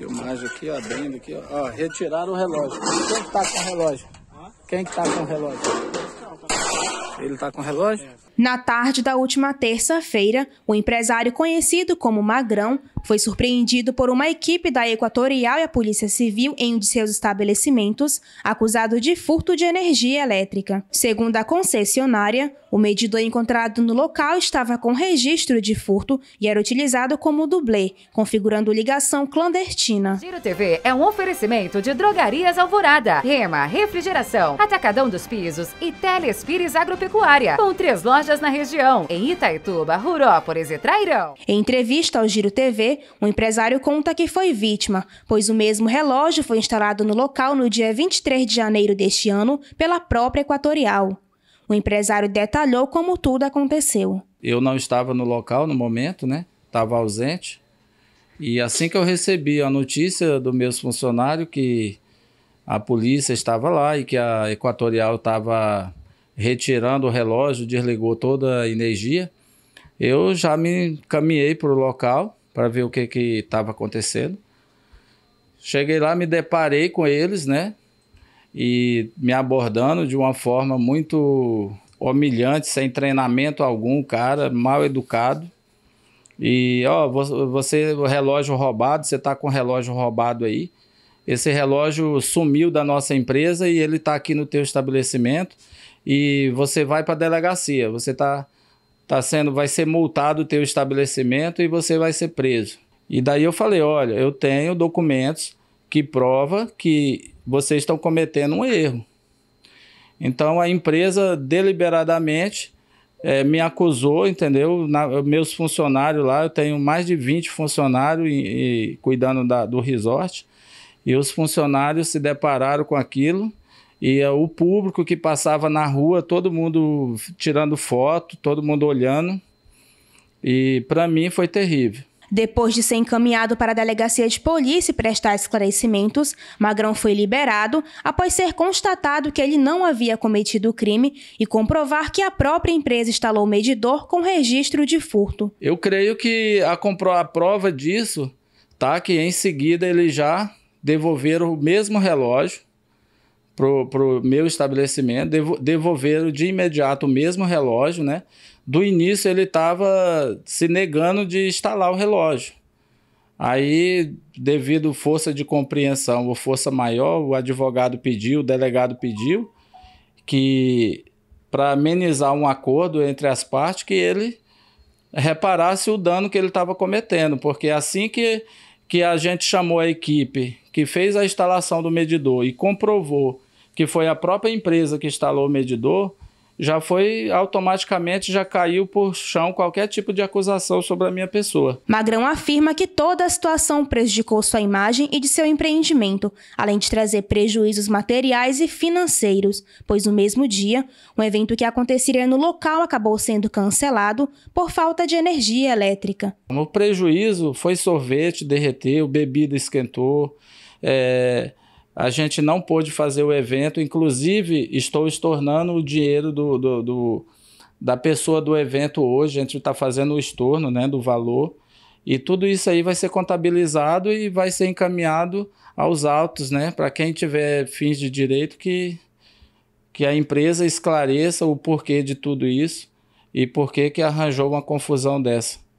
Filmagem aqui, ó, abrindo aqui, ó. ó retiraram o relógio. Quem que tá com o relógio? Quem que tá com o relógio? Ele tá com o relógio? É. Na tarde da última terça-feira, o empresário conhecido como Magrão foi surpreendido por uma equipe da Equatorial e a Polícia Civil em um de seus estabelecimentos, acusado de furto de energia elétrica. Segundo a concessionária, o medidor encontrado no local estava com registro de furto e era utilizado como dublê, configurando ligação clandestina. Giro TV é um oferecimento de drogarias Alvorada, Rema, Refrigeração, Atacadão dos Pisos e Telespires Agropecuária, com três lojas lojas na região, em Itaituba, Rurópolis e Trairão. Em entrevista ao Giro TV, o um empresário conta que foi vítima, pois o mesmo relógio foi instalado no local no dia 23 de janeiro deste ano pela própria Equatorial. O empresário detalhou como tudo aconteceu. Eu não estava no local no momento, né? Estava ausente. E assim que eu recebi a notícia do meu funcionário que a polícia estava lá e que a Equatorial estava retirando o relógio, desligou toda a energia. Eu já me caminhei para o local para ver o que estava acontecendo. Cheguei lá, me deparei com eles, né? E me abordando de uma forma muito humilhante, sem treinamento algum, cara, mal educado. E, ó, você, o relógio roubado, você tá com o relógio roubado aí. Esse relógio sumiu da nossa empresa e ele tá aqui no teu estabelecimento e você vai para a delegacia, você tá, tá sendo, vai ser multado o teu estabelecimento e você vai ser preso. E daí eu falei, olha, eu tenho documentos que prova que vocês estão cometendo um erro. Então a empresa deliberadamente é, me acusou, entendeu? Na, meus funcionários lá, eu tenho mais de 20 funcionários e, e cuidando da, do resort, e os funcionários se depararam com aquilo e eh, o público que passava na rua, todo mundo tirando foto, todo mundo olhando. E para mim foi terrível. Depois de ser encaminhado para a delegacia de polícia e prestar esclarecimentos, Magrão foi liberado após ser constatado que ele não havia cometido o crime e comprovar que a própria empresa instalou o medidor com registro de furto. Eu creio que a, a prova disso tá que em seguida ele já devolveram o mesmo relógio pro, pro meu estabelecimento, devolveram de imediato o mesmo relógio, né? Do início ele estava se negando de instalar o relógio. Aí, devido força de compreensão ou força maior, o advogado pediu, o delegado pediu que para amenizar um acordo entre as partes que ele reparasse o dano que ele estava cometendo, porque assim que que a gente chamou a equipe que fez a instalação do medidor e comprovou que foi a própria empresa que instalou o medidor, já foi automaticamente já caiu por chão qualquer tipo de acusação sobre a minha pessoa. Magrão afirma que toda a situação prejudicou sua imagem e de seu empreendimento, além de trazer prejuízos materiais e financeiros, pois no mesmo dia, um evento que aconteceria no local acabou sendo cancelado por falta de energia elétrica. O prejuízo foi sorvete derreteu, bebida esquentou, é, a gente não pôde fazer o evento, inclusive estou estornando o dinheiro do, do, do da pessoa do evento hoje, a gente está fazendo o estorno né, do valor, e tudo isso aí vai ser contabilizado e vai ser encaminhado aos autos, né, para quem tiver fins de direito, que, que a empresa esclareça o porquê de tudo isso e por que arranjou uma confusão dessa.